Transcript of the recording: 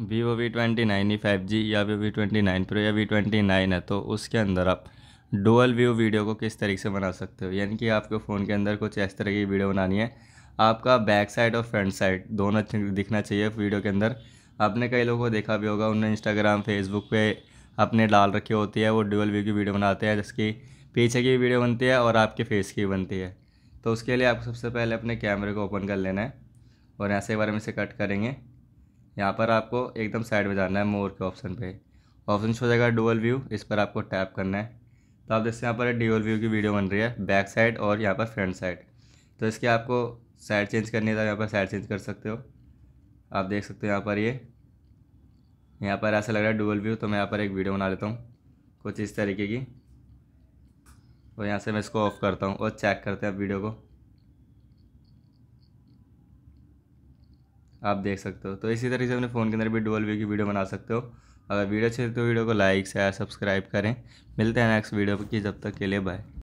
Vivo V twenty nine ही five G या Vivo V twenty nine pro या V twenty nine है तो उसके अंदर आप डुअल व्यू वीडियो को किस तरीके से बना सकते हो यानी कि आपके फ़ोन के अंदर कुछ इस तरह की वीडियो बनानी है आपका बैक साइड और फ्रंट साइड दोनों दिखना चाहिए वीडियो के अंदर आपने कई लोगों को देखा भी होगा उन्होंने इंस्टाग्राम फेसबुक पे अपने डाल रखी होती है वो डुअल व्यू की वीडियो बनाते हैं जिसकी पीछे की वीडियो बनती है और आपके फेस की बनती है तो उसके लिए आपको सबसे पहले अपने कैमरे को ओपन कर लेना है और ऐसे बारे में से कट करेंगे यहाँ पर आपको एकदम साइड में जाना है मोर के ऑप्शन पे ऑप्शन हो जाएगा डुअल व्यू इस पर आपको टैप करना है तो आप देखते हैं यहाँ पर डुअल व्यू की वीडियो बन रही है बैक साइड और यहाँ पर फ्रंट साइड तो इसके आपको साइड चेंज करनी है तो यहाँ पर साइड चेंज कर सकते हो आप देख सकते हो यहाँ पर ये यहाँ पर ऐसा लग रहा है डुअल व्यू तो मैं यहाँ पर एक वीडियो बना लेता हूँ कुछ इस तरीके की और यहाँ से मैं इसको ऑफ़ करता हूँ और चेक करते हैं आप वीडियो को आप देख सकते हो तो इसी तरीके से अपने फ़ोन के अंदर भी डुअल व्यू की वीडियो बना सकते हो अगर वीडियो अच्छी तो वीडियो को लाइक शेयर सब्सक्राइब करें मिलते हैं नेक्स्ट वीडियो की जब तक के लिए बाय